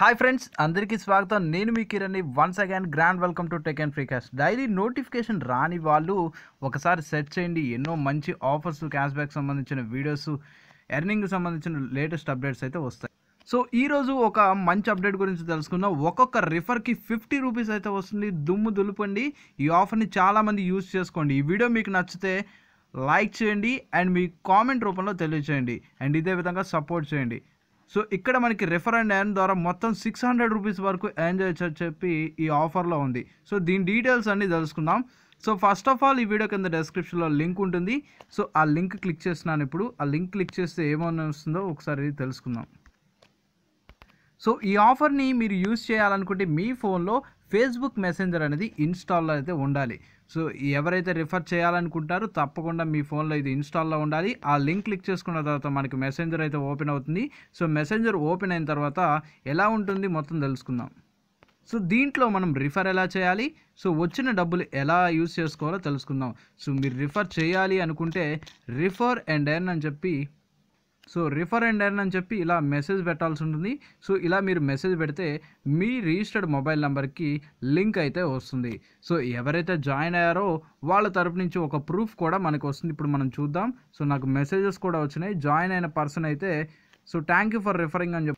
hi friends అందరికీ స్వాగతం నేను మీ Kiran once again grand welcome to tech and freecast daily notification రాని వాళ్ళు ఒకసారి సెట్ చేయండి ఎన్నో మంచి ఆఫర్స్ క్యాష్ బ్యాక్ సంబంధించిన వీడియోస్ ఎర్నింగ్ సంబంధించిన లేటెస్ట్ అప్డేట్స్ అయితే వస్తాయి సో ఈరోజు ఒక మంచి అప్డేట్ గురించి తెలుసుకుందాం ఒక్కొక్క రిఫర్కి ఫిఫ్టీ రూపీస్ అయితే వస్తుంది దుమ్ము దులుపండి ఈ ఆఫర్ని చాలామంది యూజ్ చేసుకోండి ఈ వీడియో మీకు నచ్చితే లైక్ చేయండి అండ్ మీ కామెంట్ రూపంలో తెలియచేయండి అండ్ ఇదే విధంగా సపోర్ట్ చేయండి సో ఇక్కడ మనకి రెఫర్ అండ్ యాన్ ద్వారా మొత్తం సిక్స్ హండ్రెడ్ రూపీస్ వరకు ఎర్న్ చేయొచ్చు చెప్పి ఈ ఆఫర్లో ఉంది సో దీని డీటెయిల్స్ అన్నీ తెలుసుకుందాం సో ఫస్ట్ ఆఫ్ ఆల్ ఈ వీడియో కింద డెస్క్రిప్షన్లో లింక్ ఉంటుంది సో ఆ లింక్ క్లిక్ చేస్తున్నాను ఇప్పుడు ఆ లింక్ క్లిక్ చేస్తే ఏమని వస్తుందో ఒకసారి తెలుసుకుందాం సో ఈ ఆఫర్ని మీరు యూజ్ చేయాలనుకుంటే మీ ఫోన్లో ఫేస్బుక్ మెసెంజర్ అనేది ఇన్స్టాల్లో అయితే ఉండాలి సో ఎవరైతే రిఫర్ చేయాలనుకుంటారో తప్పకుండా మీ ఫోన్లో ఇది ఇన్స్టాల్లో ఉండాలి ఆ లింక్ క్లిక్ చేసుకున్న తర్వాత మనకి మెసెంజర్ అయితే ఓపెన్ అవుతుంది సో మెసెంజర్ ఓపెన్ అయిన తర్వాత ఎలా ఉంటుంది మొత్తం తెలుసుకుందాం సో దీంట్లో మనం రిఫర్ ఎలా చేయాలి సో వచ్చిన డబ్బులు ఎలా యూజ్ చేసుకోవాలో తెలుసుకుందాం సో మీరు రిఫర్ చేయాలి అనుకుంటే రిఫర్ అండ్ ఎన్ అని చెప్పి సో రిఫర్ అండ్ ఎర్న్ అని చెప్పి ఇలా మెసేజ్ పెట్టాల్సి ఉంటుంది సో ఇలా మీరు మెసేజ్ పెడితే మీ రిజిస్టర్డ్ మొబైల్ నెంబర్కి లింక్ అయితే వస్తుంది సో ఎవరైతే జాయిన్ అయ్యారో వాళ్ళ తరపు నుంచి ఒక ప్రూఫ్ కూడా మనకు వస్తుంది ఇప్పుడు మనం చూద్దాం సో నాకు మెసేజెస్ కూడా వచ్చినాయి జాయిన్ అయిన పర్సన్ అయితే so thank you for referring అని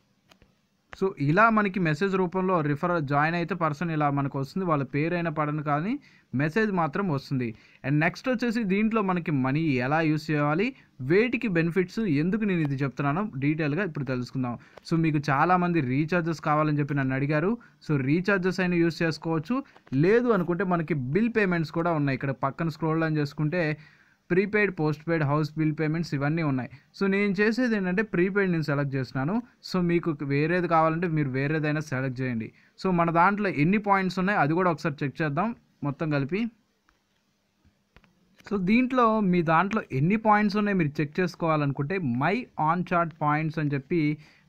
సో ఇలా మనకి మెసేజ్ రూపంలో రిఫర్ జాయిన్ అయితే పర్సన్ ఇలా మనకు వస్తుంది వాళ్ళ పేరైనా పడను కానీ మెసేజ్ మాత్రం వస్తుంది అండ్ నెక్స్ట్ వచ్చేసి దీంట్లో మనకి మనీ ఎలా యూస్ చేయాలి వేటికి బెనిఫిట్స్ ఎందుకు నేను ఇది చెప్తున్నాను డీటెయిల్గా ఇప్పుడు తెలుసుకుందాం సో మీకు చాలామంది రీఛార్జెస్ కావాలని చెప్పి నన్ను అడిగారు సో రీఛార్జెస్ అయినా యూస్ చేసుకోవచ్చు లేదు అనుకుంటే మనకి బిల్ పేమెంట్స్ కూడా ఉన్నాయి ఇక్కడ పక్కన స్క్రోల్ అని చేసుకుంటే prepaid postpaid house bill payments ఇవన్నీ ఉన్నాయి సో నేను చేసేది ఏంటంటే ప్రీపెయిడ్ నేను సెలెక్ట్ చేస్తున్నాను సో మీకు వేరేది కావాలంటే మీరు వేరేదైనా సెలెక్ట్ చేయండి సో మన దాంట్లో ఎన్ని పాయింట్స్ ఉన్నాయి అది కూడా ఒకసారి చెక్ చేద్దాం మొత్తం కలిపి సో దీంట్లో మీ దాంట్లో ఎన్ని పాయింట్స్ ఉన్నాయి మీరు చెక్ చేసుకోవాలనుకుంటే మై ఆన్ చార్ట్ పాయింట్స్ అని చెప్పి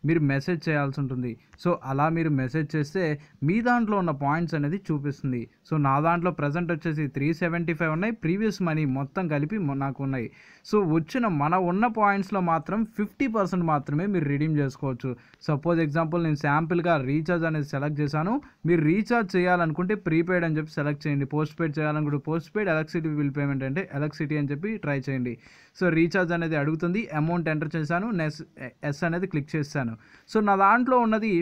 మీరు మెసేజ్ చేయాల్సి ఉంటుంది సో అలా మీరు మెసేజ్ చేస్తే మీ దాంట్లో ఉన్న పాయింట్స్ అనేది చూపిస్తుంది సో నా దాంట్లో ప్రజెంట్ వచ్చేసి త్రీ సెవెంటీ ఫైవ్ ఉన్నాయి ప్రీవియస్ మనీ మొత్తం కలిపి నాకు ఉన్నాయి సో వచ్చిన మన ఉన్న పాయింట్స్లో మాత్రం ఫిఫ్టీ పర్సెంట్ మాత్రమే మీరు రిడీమ్ చేసుకోవచ్చు సపోజ్ ఎగ్జాంపుల్ నేను శాంపిల్గా రీఛార్జ్ అనేది సెలెక్ట్ చేశాను మీరు రీఛార్జ్ చేయాలనుకుంటే ప్రీపెయిడ్ అని చెప్పి సెలెక్ట్ చేయండి పోస్ట్ పెయిడ్ చేయాలనుకుంటే postpaid electricity bill payment అంటే ఎలక్ట్రిసిటీ అని చెప్పి ట్రై చేయండి సో రీఛార్జ్ అనేది అడుగుతుంది అమౌంట్ ఎంటర్ చేశాను నెస్ ఎస్ అనేది క్లిక్ చేశాను సో నా దాంట్లో ఉన్నది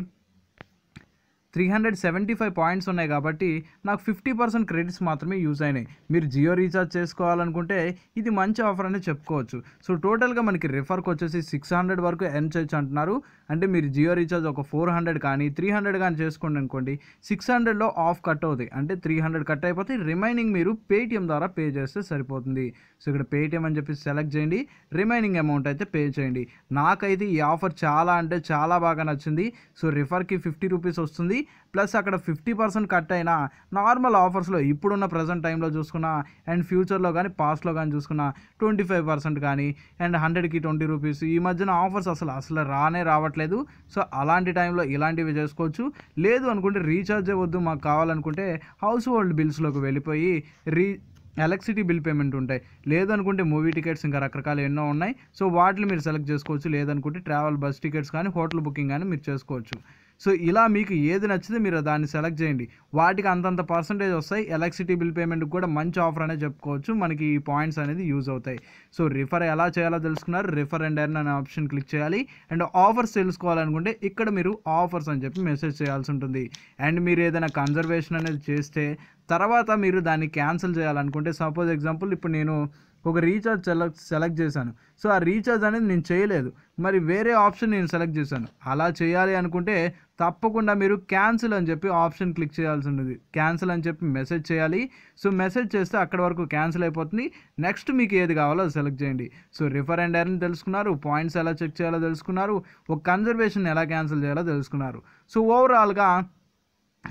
three hundred seventy five points ఉన్నాయి కాబట్టి నాకు ఫిఫ్టీ పర్సెంట్ క్రెడిట్స్ మాత్రమే యూజ్ అయినాయి మీరు జియో రీఛార్జ్ చేసుకోవాలనుకుంటే ఇది మంచి ఆఫర్ అని చెప్పుకోవచ్చు సో టోటల్గా మనకి రిఫర్కి వచ్చేసి సిక్స్ హండ్రెడ్ వరకు ఎర్న్ చేయొచ్చు అంటున్నారు అంటే మీరు జియో రీఛార్జ్ ఒక ఫోర్ హండ్రెడ్ కానీ త్రీ హండ్రెడ్ కానీ చేసుకోండి అనుకోండి సిక్స్ హండ్రెడ్లో ఆఫ్ కట్ అవుతాయి అంటే త్రీ హండ్రెడ్ కట్ అయిపోతే రిమైనింగ్ మీరు పేటిఎం ద్వారా పే చేస్తే సరిపోతుంది సో ఇక్కడ పేటిఎం అని చెప్పి సెలెక్ట్ చేయండి రిమైనింగ్ అమౌంట్ అయితే పే చేయండి నాకైతే ఈ ఆఫర్ చాలా అంటే చాలా బాగా నచ్చింది సో రిఫర్కి ఫిఫ్టీ రూపీస్ వస్తుంది ప్లస్ అక్కడ ఫిఫ్టీ పర్సెంట్ కట్ అయినా నార్మల్ ఆఫర్స్లో ఇప్పుడున్న ప్రజెంట్ టైంలో చూసుకున్నా అండ్ ఫ్యూచర్లో కానీ పాస్ట్లో కానీ చూసుకున్నా ట్వంటీ ఫైవ్ పర్సెంట్ కానీ అండ్ హండ్రెడ్కి ట్వంటీ రూపీస్ ఈ మధ్యన ఆఫర్స్ అసలు అసలు రానే రావట్లేదు సో అలాంటి టైంలో ఇలాంటివి చేసుకోవచ్చు లేదు అనుకుంటే రీఛార్జ్ వద్దు మాకు కావాలనుకుంటే హౌస్ హోల్డ్ బిల్స్లోకి వెళ్ళిపోయి రీ ఎలక్ట్రిసిటీ బిల్ పేమెంట్ ఉంటాయి లేదనుకుంటే మూవీ టికెట్స్ ఇంకా రకరకాలు ఎన్నో ఉన్నాయి సో వాటిని మీరు సెలెక్ట్ చేసుకోవచ్చు లేదనుకుంటే ట్రావెల్ బస్ టికెట్స్ కానీ హోటల్ బుకింగ్ కానీ మీరు చేసుకోవచ్చు సో ఇలా మీకు ఏది నచ్చితే మీరు దాన్ని సెలెక్ట్ చేయండి వాటికి అంతంత పర్సంటేజ్ వస్తాయి ఎలక్ట్రిసిటీ బిల్ పేమెంట్కి కూడా మంచి ఆఫర్ అనేది చెప్పుకోవచ్చు మనకి ఈ పాయింట్స్ అనేది యూజ్ అవుతాయి సో రిఫర్ ఎలా చేయాలో తెలుసుకున్నారు రిఫర్ అండ్ ఎర్న్ అనే ఆప్షన్ క్లిక్ చేయాలి అండ్ ఆఫర్స్ తెలుసుకోవాలనుకుంటే ఇక్కడ మీరు ఆఫర్స్ అని చెప్పి మెసేజ్ చేయాల్సి ఉంటుంది అండ్ మీరు ఏదైనా కన్జర్వేషన్ అనేది చేస్తే తర్వాత మీరు దాన్ని క్యాన్సిల్ చేయాలనుకుంటే సపోజ్ ఎగ్జాంపుల్ ఇప్పుడు నేను ఒక రీఛార్జ్ సెలెక్ట్ సెలెక్ట్ చేశాను సో ఆ రీఛార్జ్ అనేది నేను చేయలేదు మరి వేరే ఆప్షన్ నేను సెలెక్ట్ చేశాను అలా చేయాలి అనుకుంటే తప్పకుండా మీరు క్యాన్సిల్ అని చెప్పి ఆప్షన్ క్లిక్ చేయాల్సి ఉంటుంది క్యాన్సిల్ అని చెప్పి మెసేజ్ చేయాలి సో మెసేజ్ చేస్తే అక్కడ వరకు క్యాన్సిల్ అయిపోతుంది నెక్స్ట్ మీకు ఏది కావాలో సెలెక్ట్ చేయండి సో రిఫర్ అండ్ ఎర్ని తెలుసుకున్నారు పాయింట్స్ ఎలా చెక్ చేయాలో తెలుసుకున్నారు ఒక కన్జర్వేషన్ ఎలా క్యాన్సిల్ చేయాలో తెలుసుకున్నారు సో ఓవరాల్గా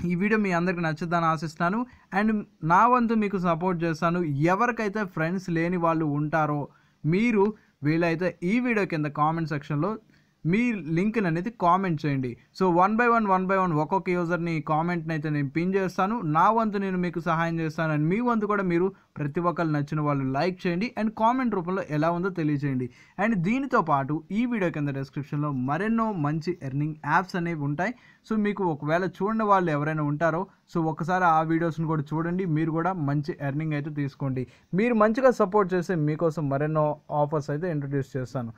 ఈ వీడియో మీ అందరికి నచ్చుద్దని ఆశిస్తాను అండ్ నా వంతు మీకు సపోర్ట్ చేస్తాను ఎవరికైతే ఫ్రెండ్స్ లేని వాళ్ళు ఉంటారో మీరు వీలైతే ఈ వీడియో కింద కామెంట్ సెక్షన్లో మీ లింక్ అనేది కామెంట్ చేయండి so one by one one by one ఒక్కొక్క యూజర్ని కామెంట్ని అయితే నేను పిన్ చేస్తాను నా వంతు నేను మీకు సహాయం చేస్తాను అండ్ మీ వంతు కూడా మీరు ప్రతి ఒక్కరు నచ్చిన వాళ్ళు లైక్ చేయండి అండ్ కామెంట్ రూపంలో ఎలా ఉందో తెలియజేయండి అండ్ దీనితో పాటు ఈ వీడియో కింద డిస్క్రిప్షన్లో మరెన్నో మంచి ఎర్నింగ్ యాప్స్ అనేవి ఉంటాయి సో మీకు ఒకవేళ చూడని వాళ్ళు ఎవరైనా ఉంటారో సో ఒకసారి ఆ వీడియోస్ని కూడా చూడండి మీరు కూడా మంచి ఎర్నింగ్ అయితే తీసుకోండి మీరు మంచిగా సపోర్ట్ చేస్తే మీకోసం మరెన్నో ఆఫర్స్ అయితే ఇంట్రడ్యూస్ చేస్తాను